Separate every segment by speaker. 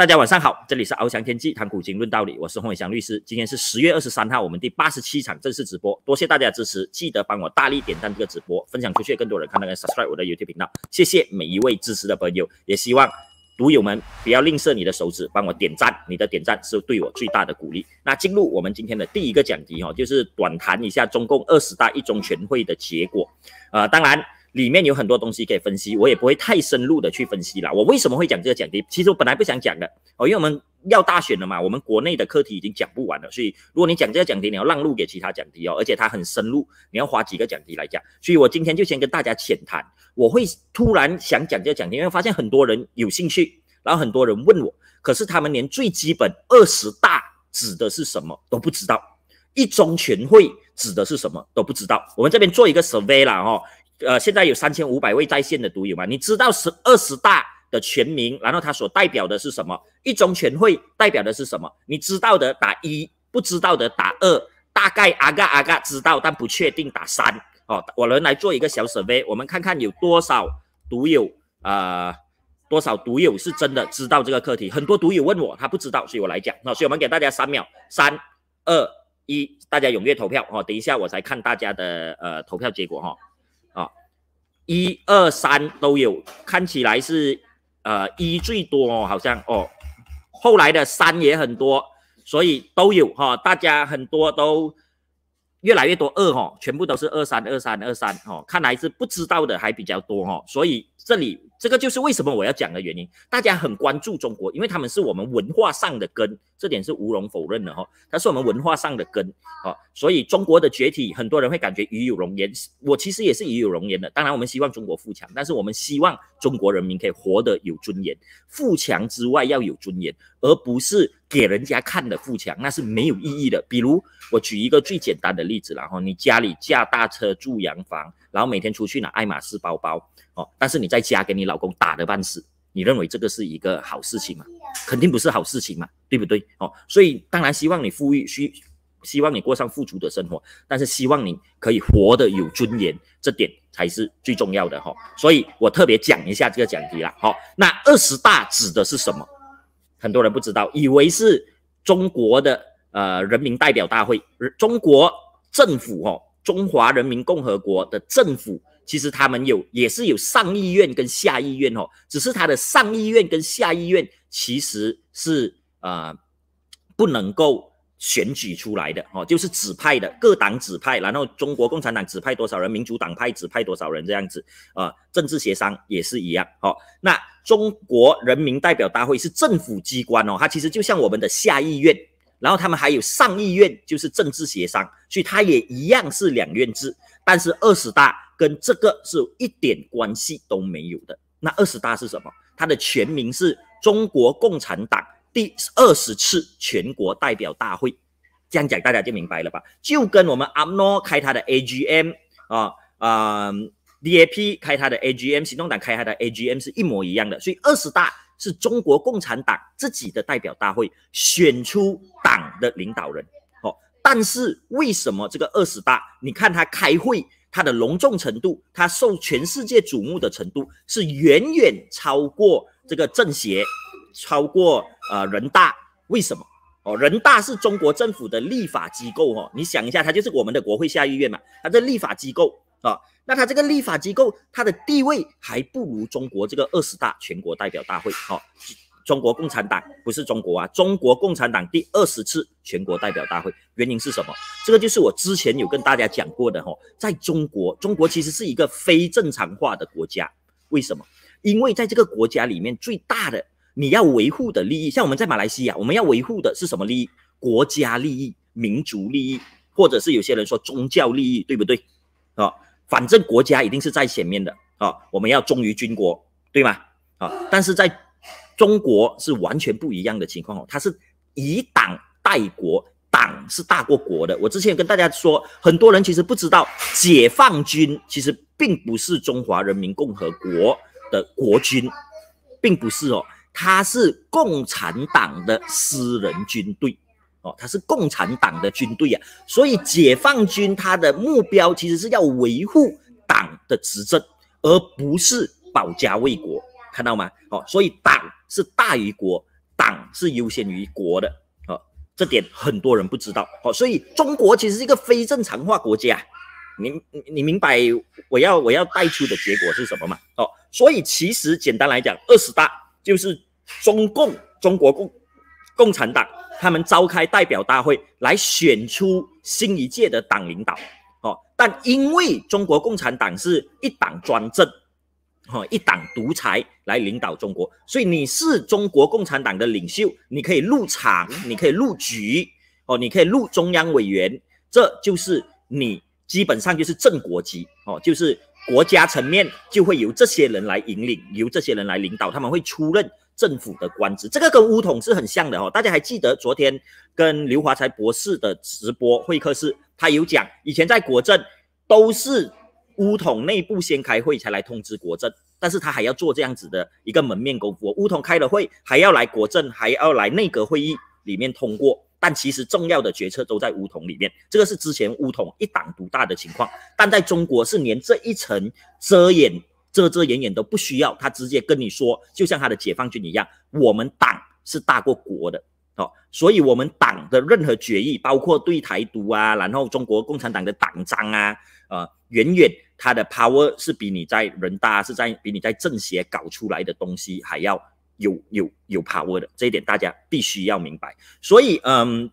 Speaker 1: 大家晚上好，这里是翱翔天际谈古今论道理，我是洪伟翔律师。今天是十月二十三号，我们第八十七场正式直播，多谢大家支持，记得帮我大力点赞这个直播，分享出去更多人看到跟 subscribe 我的 YouTube 频道，谢谢每一位支持的朋友，也希望赌友们不要吝啬你的手指，帮我点赞，你的点赞是对我最大的鼓励。那进入我们今天的第一个讲题哈，就是短谈一下中共二十大一中全会的结果，呃，当然。里面有很多东西可以分析，我也不会太深入的去分析了。我为什么会讲这个讲题？其实我本来不想讲的哦，因为我们要大选了嘛，我们国内的课题已经讲不完了。所以如果你讲这个讲题，你要让路给其他讲题哦，而且它很深入，你要花几个讲题来讲。所以我今天就先跟大家浅谈。我会突然想讲这个讲题，因为发现很多人有兴趣，然后很多人问我，可是他们连最基本二十大指的是什么都不知道，一中全会指的是什么都不知道。我们这边做一个 survey 啦，哦。呃，现在有三千五百位在线的读友嘛？你知道十二十大的全名，然后它所代表的是什么？一中全会代表的是什么？你知道的打一，不知道的打二，大概阿嘎阿嘎知道但不确定打三。哦，我来来做一个小 survey，我们看看有多少读友啊，多少读友是真的知道这个课题。很多读友问我他不知道，所以我来讲。那所以我们给大家三秒，三二一，大家踊跃投票哦。等一下我才看大家的呃投票结果哈。一二三都有，看起来是，呃，一最多哦，好像哦，后来的三也很多，所以都有哈，大家很多都越来越多二哈，全部都是二三二三二三哦，看来是不知道的还比较多哈，所以。这里，这个就是为什么我要讲的原因。大家很关注中国，因为他们是我们文化上的根，这点是无容否认的哈。它是我们文化上的根，哦，所以中国的崛起，很多人会感觉“与有容颜”，我其实也是“与有容颜”的。当然，我们希望中国富强，但是我们希望中国人民可以活得有尊严。富强之外要有尊严，而不是给人家看的富强，那是没有意义的。比如，我举一个最简单的例子，然后你家里架大车，住洋房。然后每天出去拿爱马仕包包哦，但是你在家给你老公打得半死，你认为这个是一个好事情吗？肯定不是好事情嘛，对不对？哦，所以当然希望你富裕，需希望你过上富足的生活，但是希望你可以活得有尊严，这点才是最重要的哈。所以我特别讲一下这个讲题啦。好，那二十大指的是什么？很多人不知道，以为是中国的呃人民代表大会，中国政府哦。中华人民共和国的政府，其实他们有也是有上议院跟下议院哦，只是他的上议院跟下议院其实是啊不能够选举出来的哦，就是指派的，各党指派，然后中国共产党指派多少人，民主党派指派多少人这样子啊，政治协商也是一样哦。那中国人民代表大会是政府机关哦，它其实就像我们的下议院。然后他们还有上议院，就是政治协商，所以它也一样是两院制。但是二十大跟这个是一点关系都没有的。那二十大是什么？它的全名是中国共产党第二十次全国代表大会。这样讲大家就明白了吧？就跟我们阿诺开他的 AGM 啊啊 DAP 开他的 AGM，行动党开他的 AGM 是一模一样的。所以二十大。是中国共产党自己的代表大会选出党的领导人哦，但是为什么这个二十大？你看他开会，他的隆重程度，他受全世界瞩目的程度，是远远超过这个政协，超过呃人大。为什么？哦，人大是中国政府的立法机构哦，你想一下，它就是我们的国会下议院嘛，它的立法机构。啊，那他这个立法机构，他的地位还不如中国这个二十大全国代表大会。哈，中国共产党不是中国啊，中国共产党第二十次全国代表大会。原因是什么？这个就是我之前有跟大家讲过的哈。在中国，中国其实是一个非正常化的国家。为什么？因为在这个国家里面，最大的你要维护的利益，像我们在马来西亚，我们要维护的是什么利益？国家利益、民族利益，或者是有些人说宗教利益，对不对？啊？反正国家一定是在前面的啊，我们要忠于军国，对吗？啊，但是在中国是完全不一样的情况哦，它是以党代国，党是大过国的。我之前跟大家说，很多人其实不知道，解放军其实并不是中华人民共和国的国军，并不是哦，它是共产党的私人军队。哦，他是共产党的军队呀，所以解放军他的目标其实是要维护党的执政，而不是保家卫国，看到吗？哦，所以党是大于国，党是优先于国的，哦，这点很多人不知道，哦，所以中国其实是一个非正常化国家，你你明白我要我要带出的结果是什么吗？哦，所以其实简单来讲，二十大就是中共中国共共产党。他们召开代表大会来选出新一届的党领导，哦，但因为中国共产党是一党专政，哦，一党独裁来领导中国，所以你是中国共产党的领袖，你可以入场，你可以入局，哦，你可以入中央委员，这就是你基本上就是正国级，哦，就是国家层面就会由这些人来引领，由这些人来领导，他们会出任。政府的官职，这个跟乌统是很像的哦。大家还记得昨天跟刘华才博士的直播会客室，他有讲，以前在国政都是乌统内部先开会才来通知国政，但是他还要做这样子的一个门面功夫。乌统开了会，还要来国政，还要来内阁会议里面通过，但其实重要的决策都在乌统里面。这个是之前乌统一党独大的情况，但在中国是连这一层遮掩。遮遮掩掩都不需要，他直接跟你说，就像他的解放军一样，我们党是大过国的，哦，所以我们党的任何决议，包括对台独啊，然后中国共产党的党章啊，呃，远远他的 power 是比你在人大是在比你在政协搞出来的东西还要有有有 power 的，这一点大家必须要明白。所以，嗯，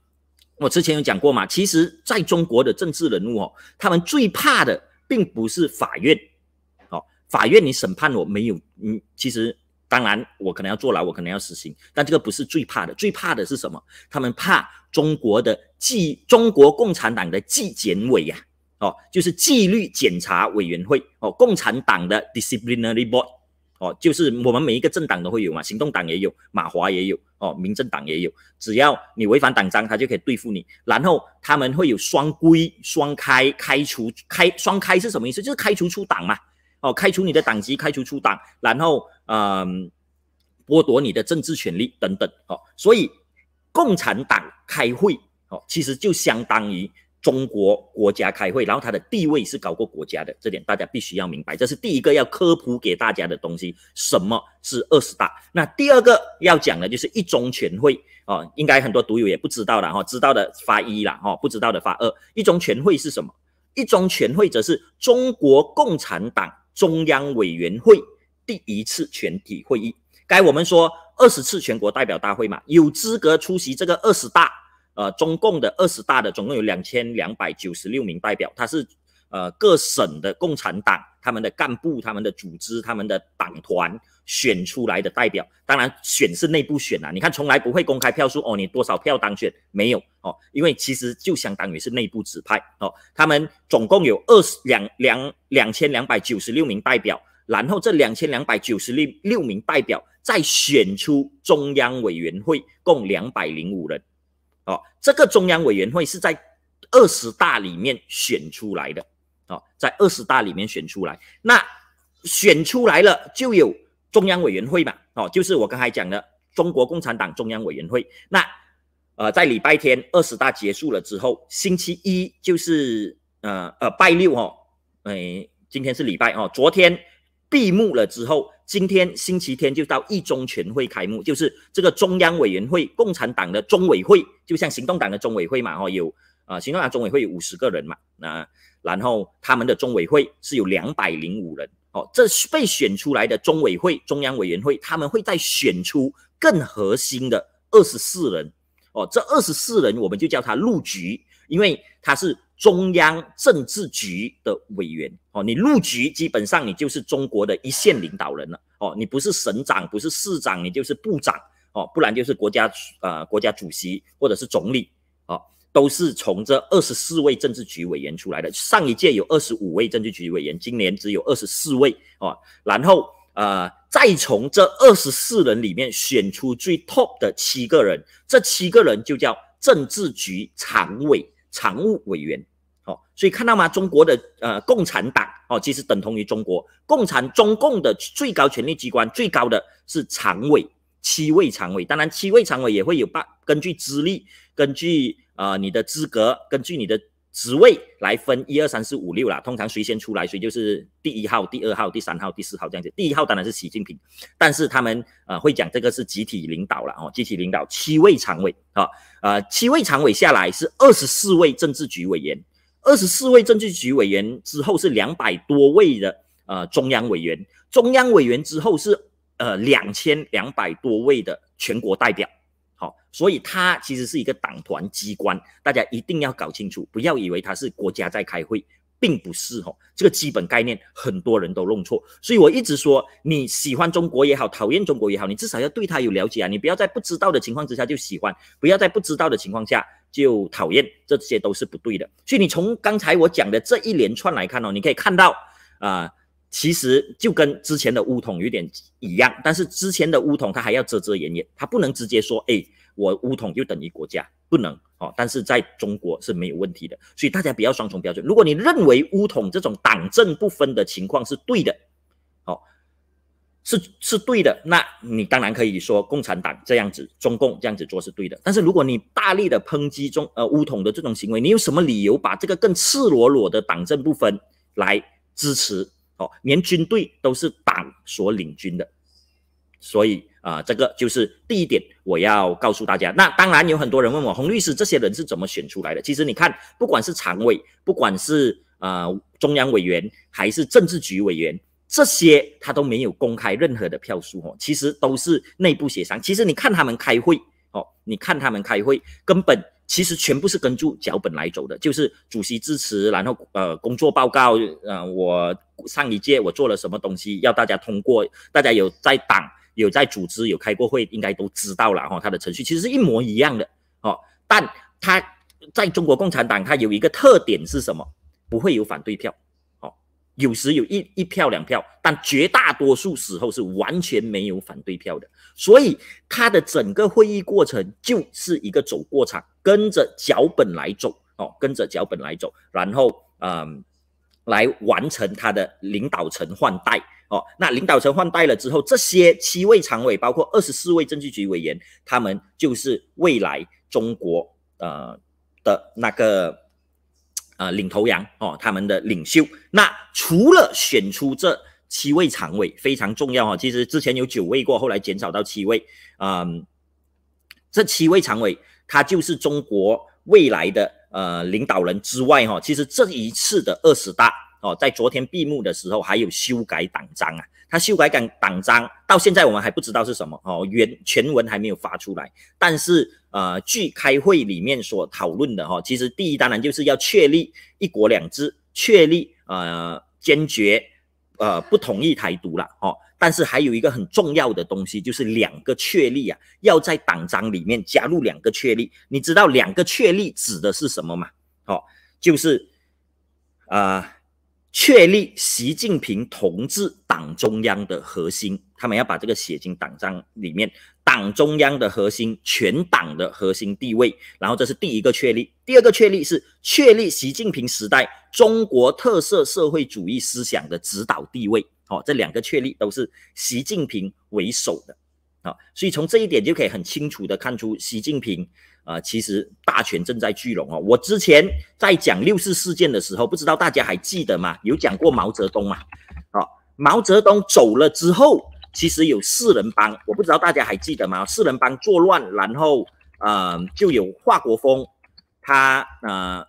Speaker 1: 我之前有讲过嘛，其实在中国的政治人物哦，他们最怕的并不是法院。法院，你审判我没有，嗯，其实当然我可能要坐牢，我可能要死刑，但这个不是最怕的，最怕的是什么？他们怕中国的纪，中国共产党的纪检委呀，哦，就是纪律检查委员会，哦，共产党的 disciplinary board，哦，就是我们每一个政党都会有嘛，行动党也有，马华也有，哦，民政党也有，只要你违反党章，他就可以对付你。然后他们会有双规、双开、开除、开双开是什么意思？就是开除出党嘛。哦，开除你的党籍，开除出党，然后嗯，剥夺你的政治权利等等。哦，所以共产党开会，哦，其实就相当于中国国家开会，然后它的地位是高过国家的，这点大家必须要明白。这是第一个要科普给大家的东西。什么是二十大？那第二个要讲的就是一中全会。哦，应该很多读友也不知道了哈，知道的发一啦，哈，不知道的发二。一中全会是什么？一中全会则是中国共产党。中央委员会第一次全体会议，该我们说二十次全国代表大会嘛，有资格出席这个二十大，呃，中共的二十大的总共有两千两百九十六名代表，他是呃各省的共产党他们的干部、他们的组织、他们的党团。选出来的代表，当然选是内部选啊，你看，从来不会公开票数哦。你多少票当选？没有哦，因为其实就相当于是内部指派哦。他们总共有二十两两两千两百九十六名代表，然后这两千两百九十六六名代表再选出中央委员会，共两百零五人。哦，这个中央委员会是在二十大里面选出来的。哦，在二十大里面选出来，那选出来了就有。中央委员会嘛，哦，就是我刚才讲的中国共产党中央委员会。那呃，在礼拜天二十大结束了之后，星期一就是呃呃拜六哈，哎，今天是礼拜哦，昨天闭幕了之后，今天星期天就到一中全会开幕，就是这个中央委员会，共产党的中委会，就像行动党的中委会嘛，哦，有啊，行动党中委会有五十个人嘛，那然后他们的中委会是有两百零五人。哦，这被选出来的中委会、中央委员会，他们会再选出更核心的二十四人。哦，这二十四人我们就叫他入局，因为他是中央政治局的委员。哦，你入局，基本上你就是中国的一线领导人了。哦，你不是省长，不是市长，你就是部长。哦，不然就是国家呃国家主席或者是总理。哦。都是从这二十四位政治局委员出来的，上一届有二十五位政治局委员，今年只有二十四位哦。然后，呃，再从这二十四人里面选出最 top 的七个人，这七个人就叫政治局常委、常务委员。哦，所以看到吗？中国的呃共产党哦，其实等同于中国共产中共的最高权力机关，最高的是常委。七位常委，当然七位常委也会有八，根据资历，根据啊你的资格，根据你的职位来分一二三四五六啦。通常谁先出来，谁就是第一号、第二号、第三号、第四号这样子。第一号当然是习近平，但是他们呃会讲这个是集体领导了哦，集体领导七位常委啊，呃七位常委下来是二十四位政治局委员，二十四位政治局委员之后是两百多位的呃中央委员，中央委员之后是。呃，两千两百多位的全国代表，好，所以它其实是一个党团机关，大家一定要搞清楚，不要以为它是国家在开会，并不是哦，这个基本概念很多人都弄错。所以我一直说，你喜欢中国也好，讨厌中国也好，你至少要对他有了解啊，你不要在不知道的情况之下就喜欢，不要在不知道的情况下就讨厌，这些都是不对的。所以你从刚才我讲的这一连串来看哦，你可以看到啊。其实就跟之前的乌统有点一样，但是之前的乌统他还要遮遮掩掩，他不能直接说，哎，我乌统就等于国家，不能哦。但是在中国是没有问题的，所以大家不要双重标准。如果你认为乌统这种党政不分的情况是对的，哦，是是对的，那你当然可以说共产党这样子，中共这样子做是对的。但是如果你大力的抨击中呃乌统的这种行为，你有什么理由把这个更赤裸裸的党政不分来支持？哦，连军队都是党所领军的，所以啊，这个就是第一点，我要告诉大家。那当然有很多人问我，洪律师，这些人是怎么选出来的？其实你看，不管是常委，不管是呃中央委员，还是政治局委员，这些他都没有公开任何的票数哦，其实都是内部协商。其实你看他们开会哦，你看他们开会，根本其实全部是跟住脚本来走的，就是主席支持，然后呃工作报告，呃我。上一届我做了什么东西，要大家通过，大家有在党有在组织有开过会，应该都知道了哈。他的程序其实是一模一样的哦，但他在中国共产党，他有一个特点是什么？不会有反对票哦。有时有一一票两票，但绝大多数时候是完全没有反对票的。所以他的整个会议过程就是一个走过场，跟着脚本来走哦，跟着脚本来走，然后嗯。来完成他的领导层换代哦。那领导层换代了之后，这些七位常委，包括二十四位政治局委员，他们就是未来中国呃的那个呃领头羊哦，他们的领袖。那除了选出这七位常委非常重要啊，其实之前有九位过，后来减少到七位。嗯，这七位常委他就是中国未来的。呃，领导人之外哈，其实这一次的二十大哦，在昨天闭幕的时候还有修改党章啊，他修改党党章到现在我们还不知道是什么哦，原全文还没有发出来，但是呃，据开会里面所讨论的哈，其实第一当然就是要确立一国两制，确立呃坚决呃不同意台独了哦。但是还有一个很重要的东西，就是两个确立啊，要在党章里面加入两个确立。你知道两个确立指的是什么吗？好，就是啊，确立习近平同志党中央的核心，他们要把这个写进党章里面，党中央的核心，全党的核心地位。然后这是第一个确立，第二个确立是确立习近平时代中国特色社会主义思想的指导地位。哦，这两个确立都是习近平为首的啊，所以从这一点就可以很清楚的看出，习近平啊，其实大权正在聚拢啊。我之前在讲六四事件的时候，不知道大家还记得吗？有讲过毛泽东嘛？啊，毛泽东走了之后，其实有四人帮，我不知道大家还记得吗？四人帮作乱，然后啊，就有华国锋，他呃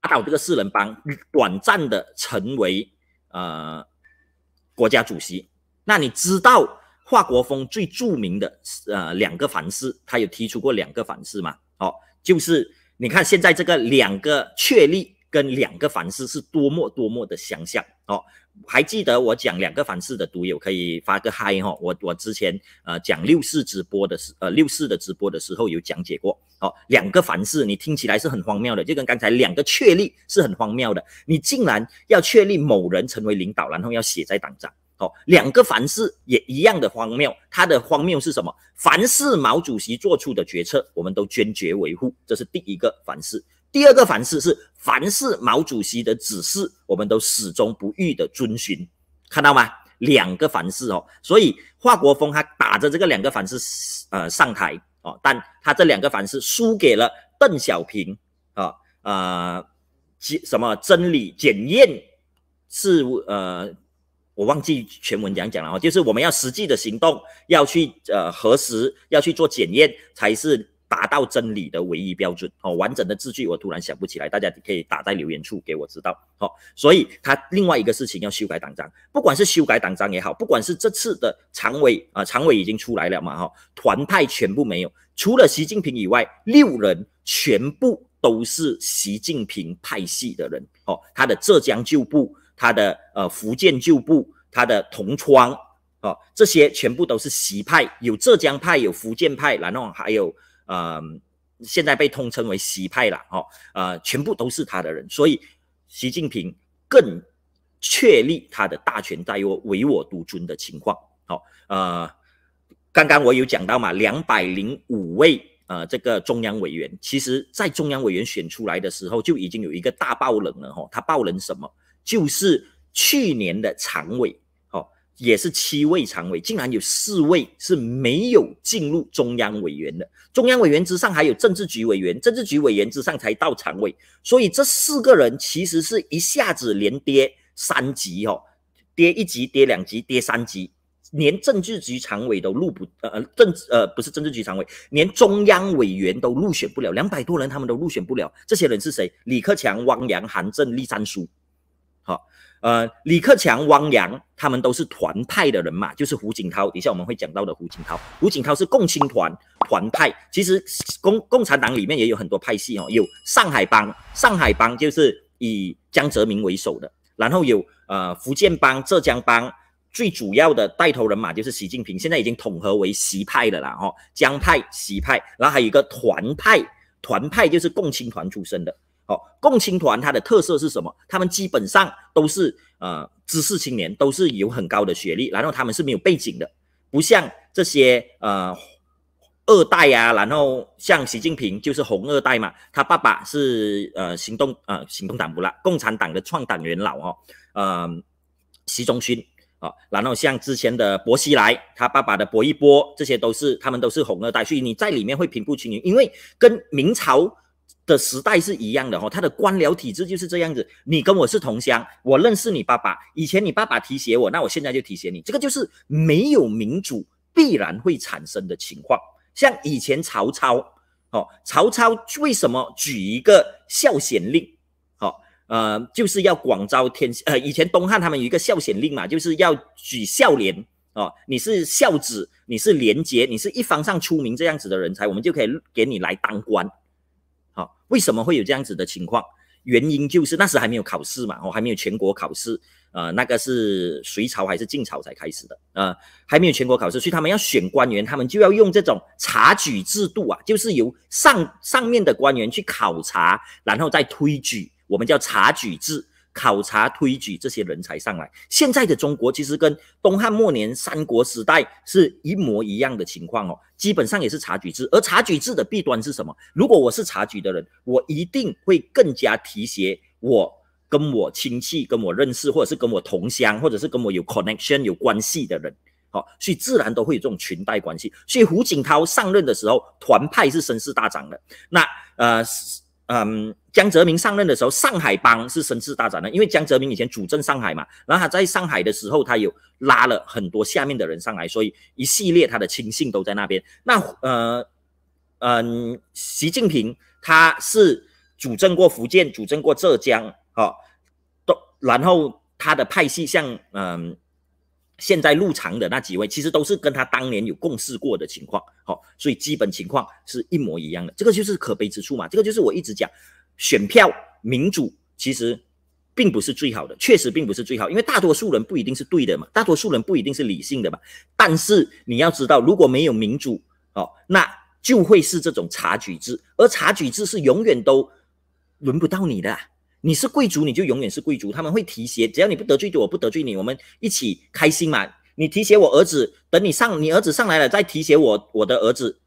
Speaker 1: 打倒这个四人帮，短暂的成为呃。国家主席，那你知道华国锋最著名的呃两个反思，他有提出过两个反思吗？哦，就是你看现在这个两个确立。跟两个凡事是多么多么的相像哦！还记得我讲两个凡事的读友可以发个嗨哈！我我之前呃讲六四直播的时呃六四的直播的时候有讲解过哦。两个凡事你听起来是很荒谬的，就跟刚才两个确立是很荒谬的。你竟然要确立某人成为领导，然后要写在党章哦。两个凡事也一样的荒谬，它的荒谬是什么？凡是毛主席做出的决策，我们都坚决维护，这是第一个凡事。第二个凡事是，凡是毛主席的指示，我们都始终不渝的遵循，看到吗？两个凡事哦，所以华国锋他打着这个两个凡事呃上台哦，但他这两个凡事输给了邓小平啊，呃，什么真理检验是呃我忘记全文讲讲了哦，就是我们要实际的行动，要去呃核实，要去做检验才是。达到真理的唯一标准，哦，完整的字句我突然想不起来，大家可以打在留言处给我知道，好，所以他另外一个事情要修改党章，不管是修改党章也好，不管是这次的常委啊，常委已经出来了嘛，哈，团派全部没有，除了习近平以外，六人全部都是习近平派系的人，哦，他的浙江旧部，他的呃福建旧部，他的同窗，哦，这些全部都是习派，有浙江派，有福建派，然后还有。呃，现在被通称为“习派”了，哦，呃，全部都是他的人，所以习近平更确立他的大权在握、唯我独尊的情况。好，呃，刚刚我有讲到嘛，两百零五位呃这个中央委员，其实在中央委员选出来的时候就已经有一个大爆冷了，哈，他爆冷什么？就是去年的常委。也是七位常委，竟然有四位是没有进入中央委员的。中央委员之上还有政治局委员，政治局委员之上才到常委。所以这四个人其实是一下子连跌三级哦，跌一级，跌两级，跌三级，连政治局常委都入不呃政呃不是政治局常委，连中央委员都入选不了。两百多人他们都入选不了。这些人是谁？李克强、汪洋、韩正、栗战书，好。呃，李克强、汪洋他们都是团派的人马，就是胡锦涛，底下我们会讲到的胡锦涛。胡锦涛是共青团团派。其实共共产党里面也有很多派系哦，有上海帮，上海帮就是以江泽民为首的，然后有呃福建帮、浙江帮，最主要的带头人马就是习近平，现在已经统合为习派的了哦，江派、习派，然后还有一个团派，团派就是共青团出身的。共青团它的特色是什么？他们基本上都是呃知识青年，都是有很高的学历，然后他们是没有背景的，不像这些呃二代呀，然后像习近平就是红二代嘛，他爸爸是呃行动呃行动党不啦，共产党的创党元老哦，嗯，习仲勋啊，然后像之前的薄熙来，他爸爸的薄一波，这些都是他们都是红二代，所以你在里面会平步青云，因为跟明朝。的时代是一样的哦，他的官僚体制就是这样子。你跟我是同乡，我认识你爸爸，以前你爸爸提携我，那我现在就提携你。这个就是没有民主必然会产生的情况。像以前曹操，哦，曹操为什么举一个孝贤令？哦，呃，就是要广招天，呃，以前东汉他们有一个孝贤令嘛，就是要举孝廉。哦，你是孝子，你是廉洁，你是一方上出名这样子的人才，我们就可以给你来当官。为什么会有这样子的情况？原因就是那时还没有考试嘛，我还没有全国考试。呃，那个是隋朝还是晋朝才开始的？呃，还没有全国考试，所以他们要选官员，他们就要用这种察举制度啊，就是由上上面的官员去考察，然后再推举，我们叫察举制。考察推举这些人才上来，现在的中国其实跟东汉末年三国时代是一模一样的情况哦，基本上也是察举制。而察举制的弊端是什么？如果我是察举的人，我一定会更加提携我跟我亲戚、跟我认识，或者是跟我同乡，或者是跟我有 connection 有关系的人，好，所以自然都会有这种裙带关系。所以胡锦涛上任的时候，团派是声势大涨的。那呃。嗯，江泽民上任的时候，上海帮是声势大展的，因为江泽民以前主政上海嘛，然后他在上海的时候，他有拉了很多下面的人上来，所以一系列他的亲信都在那边。那呃嗯，习近平他是主政过福建，主政过浙江，哈，都然后他的派系像嗯。现在入场的那几位，其实都是跟他当年有共事过的情况，好，所以基本情况是一模一样的。这个就是可悲之处嘛，这个就是我一直讲，选票民主其实并不是最好的，确实并不是最好，因为大多数人不一定是对的嘛，大多数人不一定是理性的嘛。但是你要知道，如果没有民主，哦，那就会是这种察举制，而察举制是永远都轮不到你的。你是贵族，你就永远是贵族。他们会提携，只要你不得罪我，我不得罪你，我们一起开心嘛。你提携我儿子，等你上，你儿子上来了再提携我，我的儿子，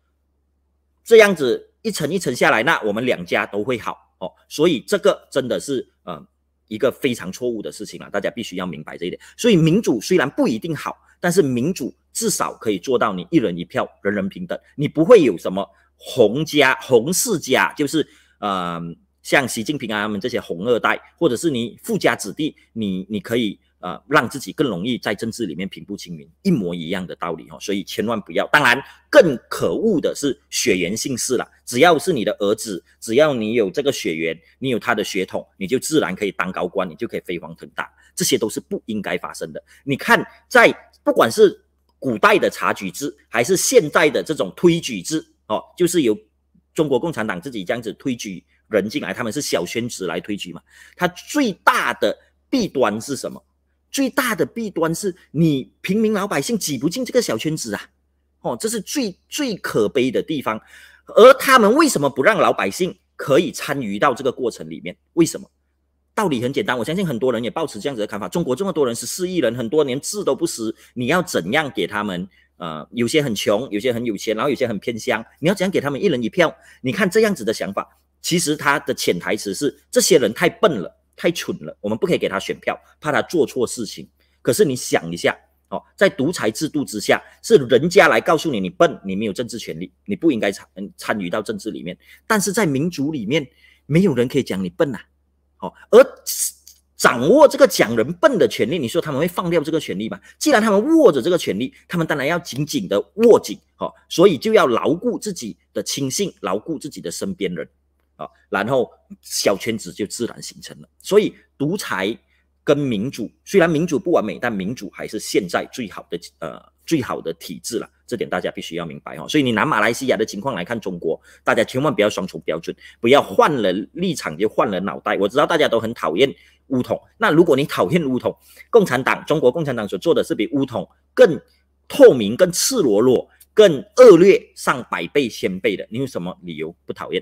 Speaker 1: 这样子一层一层下来，那我们两家都会好哦。所以这个真的是，嗯，一个非常错误的事情啊。大家必须要明白这一点。所以民主虽然不一定好，但是民主至少可以做到你一人一票，人人平等，你不会有什么红家、红世家，就是，嗯。像习近平啊，他们这些红二代，或者是你富家子弟，你你可以啊，让自己更容易在政治里面平步青云，一模一样的道理哦。所以千万不要。当然，更可恶的是血缘姓氏了。只要是你的儿子，只要你有这个血缘，你有他的血统，你就自然可以当高官，你就可以飞黄腾达。这些都是不应该发生的。你看，在不管是古代的察举制，还是现代的这种推举制，哦，就是由中国共产党自己这样子推举。人进来，他们是小圈子来推举嘛？他最大的弊端是什么？最大的弊端是你平民老百姓挤不进这个小圈子啊！哦，这是最最可悲的地方。而他们为什么不让老百姓可以参与到这个过程里面？为什么？道理很简单，我相信很多人也抱持这样子的看法：中国这么多人，十四亿人，很多连字都不识，你要怎样给他们？呃，有些很穷，有些很有钱，然后有些很偏乡，你要怎样给他们一人一票？你看这样子的想法。其实他的潜台词是：这些人太笨了，太蠢了，我们不可以给他选票，怕他做错事情。可是你想一下，哦，在独裁制度之下，是人家来告诉你你笨，你没有政治权利，你不应该参参与到政治里面。但是在民主里面，没有人可以讲你笨呐，哦，而掌握这个讲人笨的权利，你说他们会放掉这个权利吗？既然他们握着这个权利，他们当然要紧紧的握紧，哦，所以就要牢固自己的亲信，牢固自己的身边人。啊，然后小圈子就自然形成了。所以，独裁跟民主，虽然民主不完美，但民主还是现在最好的呃最好的体制了。这点大家必须要明白哈。所以，你拿马来西亚的情况来看中国，大家千万不要双重标准，不要换了立场就换了脑袋。我知道大家都很讨厌乌统，那如果你讨厌乌统，共产党中国共产党所做的是比乌统更透明、更赤裸裸、更恶劣上百倍、千倍的，你有什么理由不讨厌？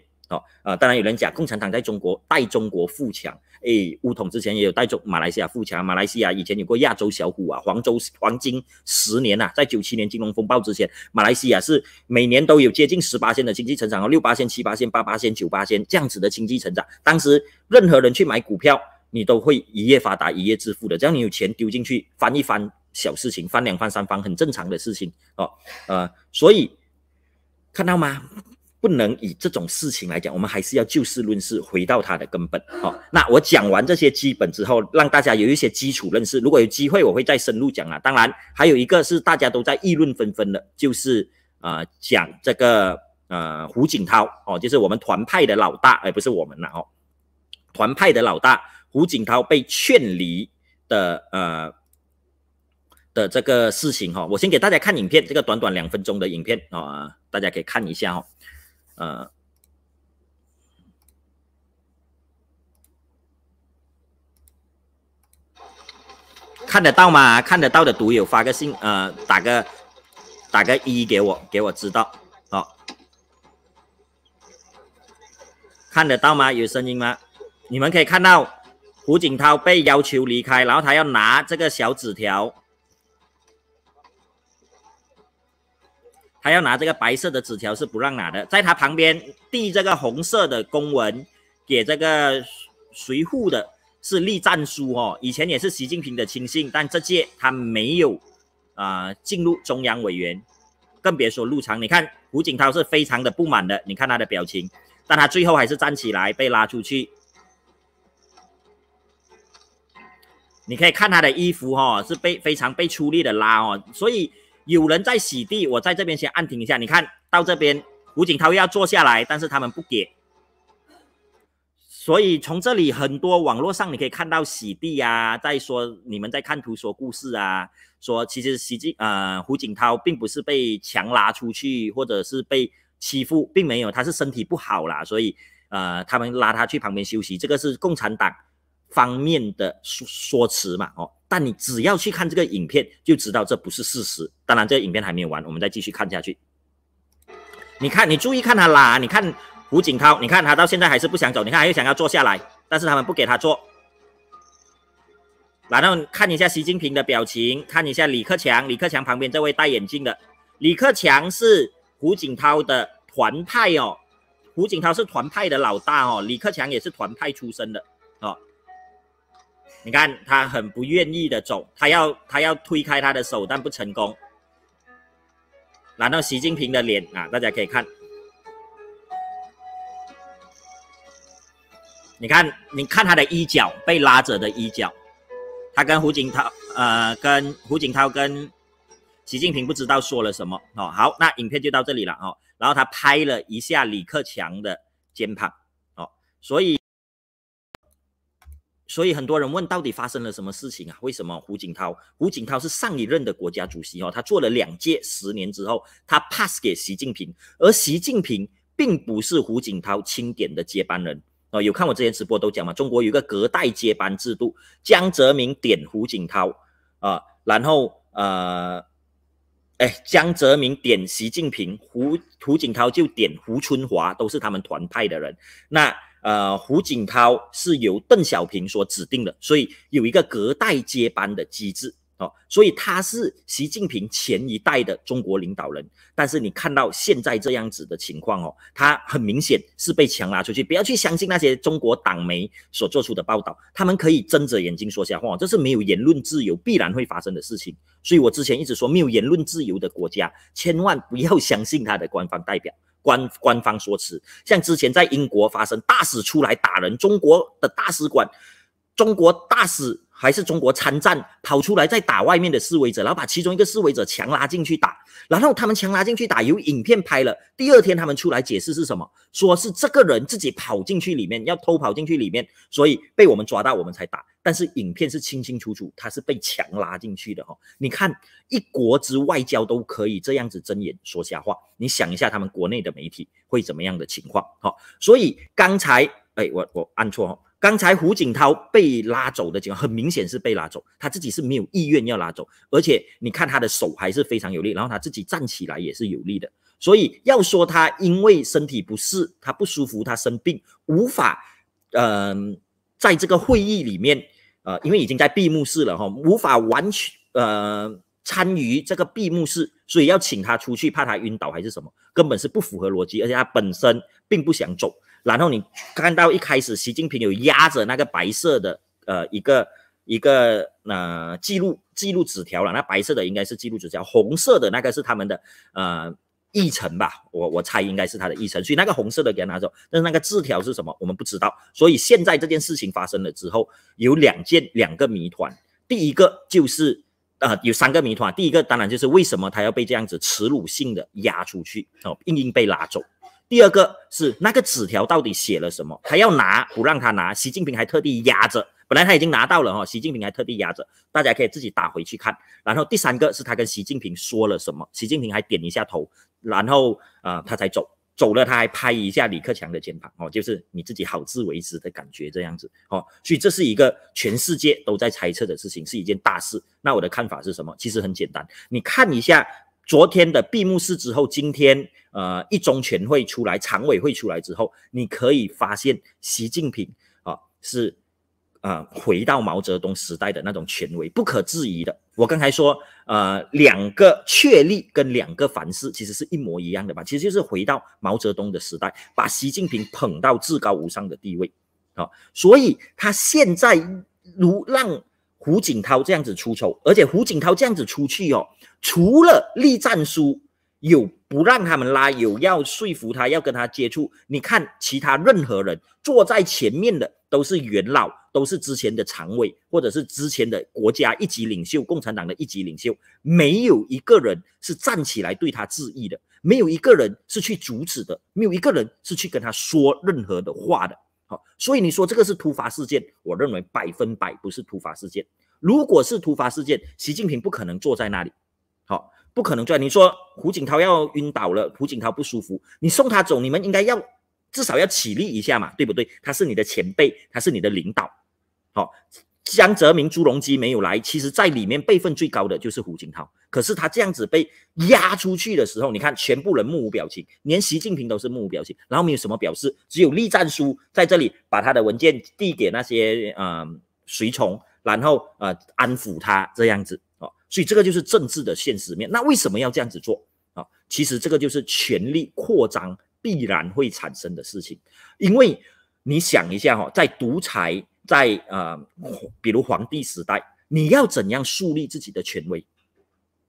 Speaker 1: 啊，当然有人讲共产党在中国带中国富强，诶，乌统之前也有带中马来西亚富强，马来西亚以前有过亚洲小虎啊，黄州黄金十年呐，在九七年金融风暴之前，马来西亚是每年都有接近十八线的经济成长哦，六八仙、七八仙、八八仙、九八仙这样子的经济成长，当时任何人去买股票，你都会一夜发达、一夜致富的，只要你有钱丢进去翻一翻，小事情翻两翻、三翻很正常的事情哦，呃，所以看到吗？不能以这种事情来讲，我们还是要就事论事，回到它的根本。哦，那我讲完这些基本之后，让大家有一些基础认识。如果有机会，我会再深入讲啊。当然，还有一个是大家都在议论纷纷的，就是呃，讲这个呃，胡锦涛哦，就是我们团派的老大，而不是我们了哦。团派的老大胡锦涛被劝离的呃的这个事情哈，我先给大家看影片，这个短短两分钟的影片啊，大家可以看一下哦。嗯，看得到吗？看得到的毒友发个信，呃，打个打个一给我，给我知道。好，看得到吗？有声音吗？你们可以看到胡锦涛被要求离开，然后他要拿这个小纸条。他要拿这个白色的纸条是不让拿的，在他旁边递这个红色的公文给这个随护扈的是立战书哦，以前也是习近平的亲信，但这届他没有啊进入中央委员，更别说入场。你看胡锦涛是非常的不满的，你看他的表情，但他最后还是站起来被拉出去。你可以看他的衣服哦，是被非常被粗力的拉哦，所以。有人在洗地，我在这边先按停一下。你看到这边，胡锦涛要坐下来，但是他们不给，所以从这里很多网络上你可以看到洗地啊，在说你们在看图说故事啊，说其实习近呃胡锦涛并不是被强拉出去或者是被欺负，并没有，他是身体不好啦，所以呃他们拉他去旁边休息，这个是共产党方面的说说辞嘛，哦。但你只要去看这个影片，就知道这不是事实。当然，这个影片还没有完，我们再继续看下去。你看，你注意看他啦，你看胡锦涛，你看他到现在还是不想走，你看又想要坐下来，但是他们不给他坐。然后看一下习近平的表情，看一下李克强。李克强旁边这位戴眼镜的，李克强是胡锦涛的团派哦，胡锦涛是团派的老大哦，李克强也是团派出身的。你看他很不愿意的走，他要他要推开他的手，但不成功。拿到习近平的脸啊，大家可以看。你看，你看他的衣角被拉着的衣角，他跟胡锦涛呃，跟胡锦涛跟习近平不知道说了什么哦。好，那影片就到这里了哦。然后他拍了一下李克强的肩膀哦，所以。所以很多人问，到底发生了什么事情啊？为什么胡锦涛？胡锦涛是上一任的国家主席哦，他做了两届，十年之后，他 pass 给习近平，而习近平并不是胡锦涛钦点的接班人哦。有看我之前直播都讲嘛，中国有一个隔代接班制度，江泽民点胡锦涛啊，然后呃，哎，江泽民点习近平，胡胡锦涛就点胡春华，都是他们团派的人。那。呃，胡锦涛是由邓小平所指定的，所以有一个隔代接班的机制哦，所以他是习近平前一代的中国领导人。但是你看到现在这样子的情况哦，他很明显是被强拉出去。不要去相信那些中国党媒所做出的报道，他们可以睁着眼睛说瞎话，这是没有言论自由必然会发生的事情。所以我之前一直说，没有言论自由的国家，千万不要相信他的官方代表。官官方说辞，像之前在英国发生大使出来打人，中国的大使馆，中国大使。还是中国参战，跑出来再打外面的示威者，然后把其中一个示威者强拉进去打，然后他们强拉进去打，有影片拍了。第二天他们出来解释是什么，说是这个人自己跑进去里面，要偷跑进去里面，所以被我们抓到，我们才打。但是影片是清清楚楚，他是被强拉进去的哈。你看，一国之外交都可以这样子睁眼说瞎话，你想一下他们国内的媒体会怎么样的情况？好，所以刚才，哎，我我按错。刚才胡锦涛被拉走的情况，很明显是被拉走，他自己是没有意愿要拉走，而且你看他的手还是非常有力，然后他自己站起来也是有力的，所以要说他因为身体不适，他不舒服，他生病无法，嗯，在这个会议里面，呃，因为已经在闭幕式了哈，无法完全呃参与这个闭幕式，所以要请他出去，怕他晕倒还是什么，根本是不符合逻辑，而且他本身并不想走。然后你看到一开始习近平有压着那个白色的呃一个一个呃记录记录纸条了，那白色的应该是记录纸条，红色的那个是他们的呃议程吧，我我猜应该是他的议程，所以那个红色的给他拿走，但是那个字条是什么我们不知道，所以现在这件事情发生了之后，有两件两个谜团，第一个就是呃有三个谜团，第一个当然就是为什么他要被这样子耻辱性的压出去哦，硬硬被拉走。第二个是那个纸条到底写了什么？他要拿不让他拿，习近平还特地压着，本来他已经拿到了哈，习近平还特地压着，大家可以自己打回去看。然后第三个是他跟习近平说了什么？习近平还点一下头，然后啊他才走，走了他还拍一下李克强的肩膀哦，就是你自己好自为之的感觉这样子哦。所以这是一个全世界都在猜测的事情，是一件大事。那我的看法是什么？其实很简单，你看一下。昨天的闭幕式之后，今天呃一中全会出来，常委会出来之后，你可以发现习近平啊是，呃回到毛泽东时代的那种权威，不可置疑的。我刚才说呃两个确立跟两个凡是其实是一模一样的吧，其实就是回到毛泽东的时代，把习近平捧到至高无上的地位啊，所以他现在如让。胡锦涛这样子出丑，而且胡锦涛这样子出去哦，除了立战书，有不让他们拉，有要说服他要跟他接触。你看，其他任何人坐在前面的都是元老，都是之前的常委，或者是之前的国家一级领袖、共产党的一级领袖，没有一个人是站起来对他致意的，没有一个人是去阻止的，没有一个人是去跟他说任何的话的。所以你说这个是突发事件，我认为百分百不是突发事件。如果是突发事件，习近平不可能坐在那里，好，不可能坐。你说胡锦涛要晕倒了，胡锦涛不舒服，你送他走，你们应该要至少要起立一下嘛，对不对？他是你的前辈，他是你的领导，好。江泽民、朱镕基没有来，其实，在里面辈分最高的就是胡锦涛。可是他这样子被压出去的时候，你看，全部人目无表情，连习近平都是目无表情。然后没有什么表示，只有栗战书在这里把他的文件递给那些呃随从，然后呃安抚他这样子哦。所以这个就是政治的现实面。那为什么要这样子做啊？其实这个就是权力扩张必然会产生的事情。因为你想一下哈，在独裁。在啊，比如皇帝时代，你要怎样树立自己的权威？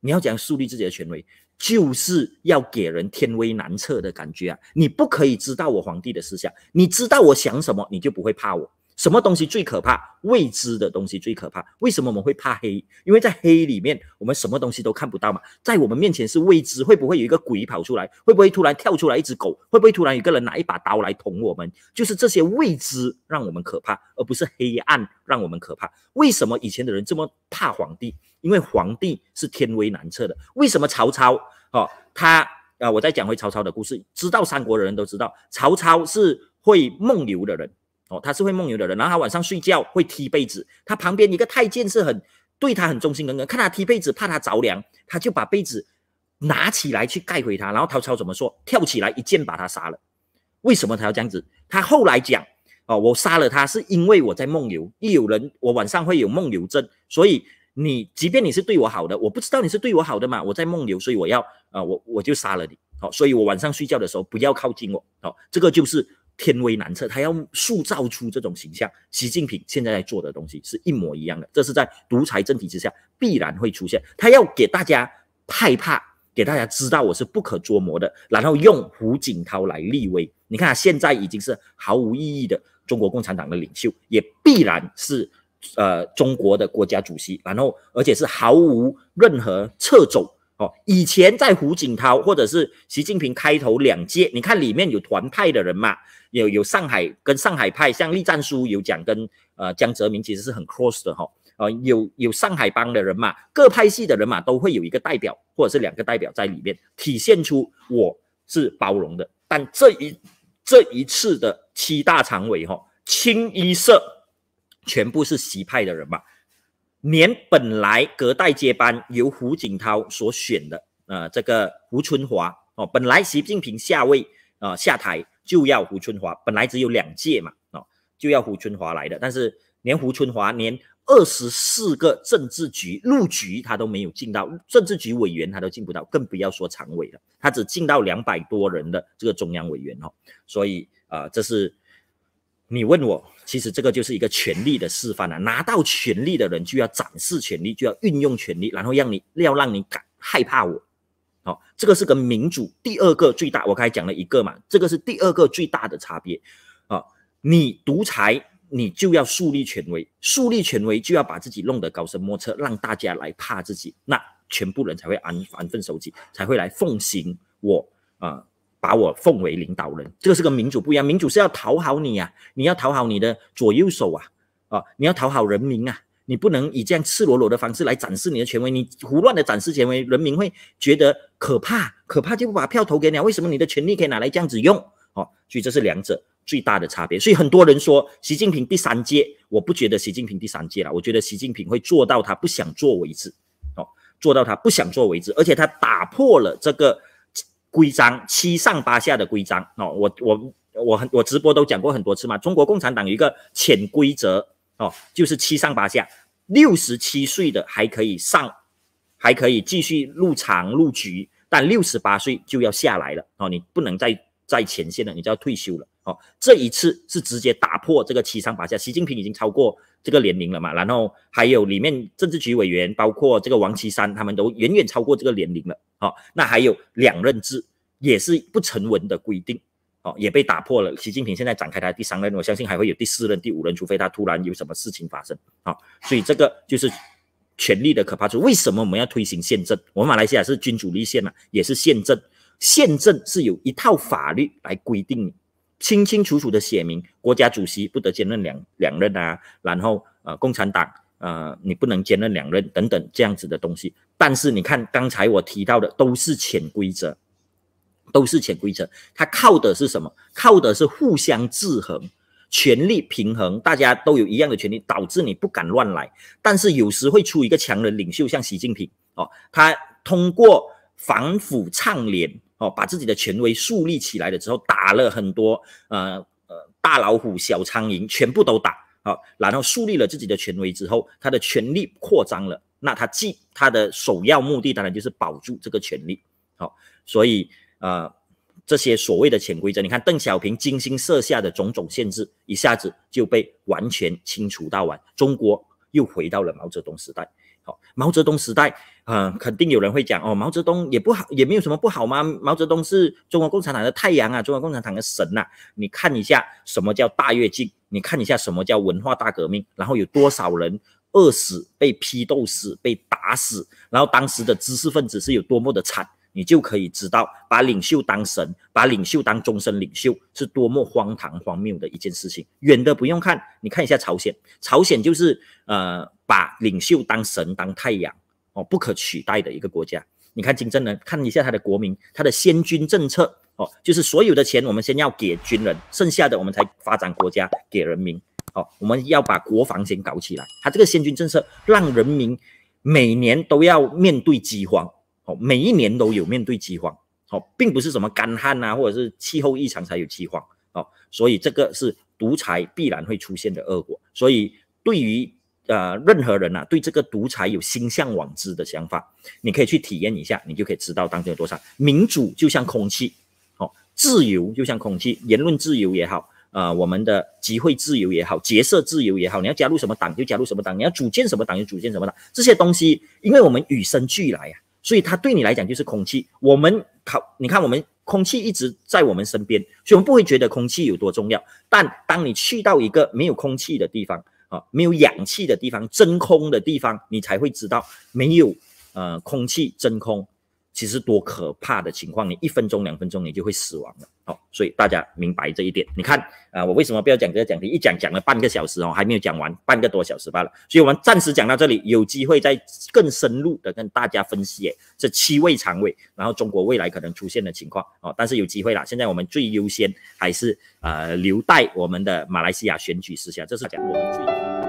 Speaker 1: 你要怎样树立自己的权威？就是要给人天威难测的感觉啊！你不可以知道我皇帝的思想，你知道我想什么，你就不会怕我。什么东西最可怕？未知的东西最可怕。为什么我们会怕黑？因为在黑里面，我们什么东西都看不到嘛。在我们面前是未知，会不会有一个鬼跑出来？会不会突然跳出来一只狗？会不会突然有个人拿一把刀来捅我们？就是这些未知让我们可怕，而不是黑暗让我们可怕。为什么以前的人这么怕皇帝？因为皇帝是天威难测的。为什么曹操？哦，他啊，我再讲回曹操的故事。知道三国的人都知道，曹操是会梦游的人。哦，他是会梦游的人，然后他晚上睡觉会踢被子，他旁边一个太监是很对他很忠心耿耿，看他踢被子怕他着凉，他就把被子拿起来去盖回他。然后曹操怎么说？跳起来一剑把他杀了。为什么他要这样子？他后来讲哦，我杀了他是因为我在梦游，一有人我晚上会有梦游症，所以你即便你是对我好的，我不知道你是对我好的嘛，我在梦游，所以我要啊我我就杀了你。好，所以我晚上睡觉的时候不要靠近我。好，这个就是。天威难测，他要塑造出这种形象。习近平现在在做的东西是一模一样的，这是在独裁政体之下必然会出现。他要给大家害怕，给大家知道我是不可捉摸的，然后用胡锦涛来立威。你看，现在已经是毫无意义的中国共产党的领袖，也必然是呃中国的国家主席，然后而且是毫无任何撤走哦，以前在胡锦涛或者是习近平开头两届，你看里面有团派的人嘛，有有上海跟上海派，像栗战书有讲跟呃江泽民其实是很 cross 的哈，呃有有上海帮的人嘛，各派系的人嘛都会有一个代表或者是两个代表在里面，体现出我是包容的。但这一这一次的七大常委哈，清一色全部是习派的人嘛。年本来隔代接班由胡锦涛所选的呃，这个胡春华哦，本来习近平下位啊下台就要胡春华，本来只有两届嘛哦，就要胡春华来的。但是连胡春华连二十四个政治局入局他都没有进到，政治局委员他都进不到，更不要说常委了，他只进到两百多人的这个中央委员哦。所以啊，这是。你问我，其实这个就是一个权力的示范呢。拿到权力的人就要展示权力，就要运用权力，然后让你要让你感害怕我。好，这个是个民主。第二个最大，我刚才讲了一个嘛，这个是第二个最大的差别。啊，你独裁，你就要树立权威，树立权威就要把自己弄得高深莫测，让大家来怕自己，那全部人才会安安分守己，才会来奉行我啊。把我奉为领导人，这个是跟民主不一样。民主是要讨好你啊，你要讨好你的左右手啊，啊，你要讨好人民啊，你不能以这样赤裸裸的方式来展示你的权威，你胡乱的展示权威，人民会觉得可怕，可怕就不把票投给你。为什么你的权利可以拿来这样子用？哦，所以这是两者最大的差别。所以很多人说习近平第三届，我不觉得习近平第三届了，我觉得习近平会做到他不想做为止，哦，做到他不想做为止，而且他打破了这个。规章七上八下的规章哦，我我我很我直播都讲过很多次嘛。中国共产党有一个潜规则哦，就是七上八下，六十七岁的还可以上，还可以继续入场入局，但六十八岁就要下来了哦，你不能再在前线了，你就要退休了。哦，这一次是直接打破这个七上八下。习近平已经超过这个年龄了嘛，然后还有里面政治局委员，包括这个王岐山，他们都远远超过这个年龄了。哦，那还有两任制也是不成文的规定，哦也被打破了。习近平现在展开他第三任，我相信还会有第四任、第五任，除非他突然有什么事情发生。啊，所以这个就是权力的可怕之处。为什么我们要推行宪政？我们马来西亚是君主立宪嘛，也是宪政。宪政是有一套法律来规定。清清楚楚的写明，国家主席不得兼任两两任啊，然后呃，共产党呃，你不能兼任两任等等这样子的东西。但是你看刚才我提到的都是潜规则，都是潜规则。它靠的是什么？靠的是互相制衡、权力平衡，大家都有一样的权利，导致你不敢乱来。但是有时会出一个强人领袖，像习近平哦，他通过反腐倡廉。哦，把自己的权威树立起来了之后，打了很多呃呃大老虎、小苍蝇，全部都打哦，然后树立了自己的权威之后，他的权力扩张了。那他既他的首要目的当然就是保住这个权力。好，所以呃这些所谓的潜规则，你看邓小平精心设下的种种限制，一下子就被完全清除到完，中国又回到了毛泽东时代。毛泽东时代，呃，肯定有人会讲哦，毛泽东也不好，也没有什么不好吗？毛泽东是中国共产党的太阳啊，中国共产党的神呐！你看一下什么叫大跃进，你看一下什么叫文化大革命，然后有多少人饿死、被批斗死、被打死，然后当时的知识分子是有多么的惨，你就可以知道把领袖当神，把领袖当终身领袖是多么荒唐荒谬的一件事情。远的不用看，你看一下朝鲜，朝鲜就是呃。把领袖当神当太阳，哦，不可取代的一个国家。你看金正恩，看一下他的国民，他的先军政策，哦，就是所有的钱我们先要给军人，剩下的我们才发展国家给人民。哦，我们要把国防先搞起来。他这个先军政策让人民每年都要面对饥荒，哦，每一年都有面对饥荒，哦，并不是什么干旱啊，或者是气候异常才有饥荒，哦，所以这个是独裁必然会出现的恶果。所以对于呃，任何人呐，对这个独裁有心向往之的想法，你可以去体验一下，你就可以知道当中有多少民主就像空气，哦，自由就像空气，言论自由也好，啊，我们的集会自由也好，角色自由也好，你要加入什么党就加入什么党，你要组建什么党就组建什么党，这些东西，因为我们与生俱来呀，所以它对你来讲就是空气。我们考，你看我们空气一直在我们身边，所以我们不会觉得空气有多重要。但当你去到一个没有空气的地方，啊，没有氧气的地方，真空的地方，你才会知道没有，呃，空气真空。其实多可怕的情况，你一分钟、两分钟你就会死亡了，好，所以大家明白这一点。你看啊，我为什么不要讲这个讲题？一讲讲了半个小时哦，还没有讲完，半个多小时罢了。所以，我们暂时讲到这里，有机会再更深入的跟大家分析这七位常委，然后中国未来可能出现的情况哦。但是有机会了，现在我们最优先还是呃留待我们的马来西亚选举时下，这是讲我们最。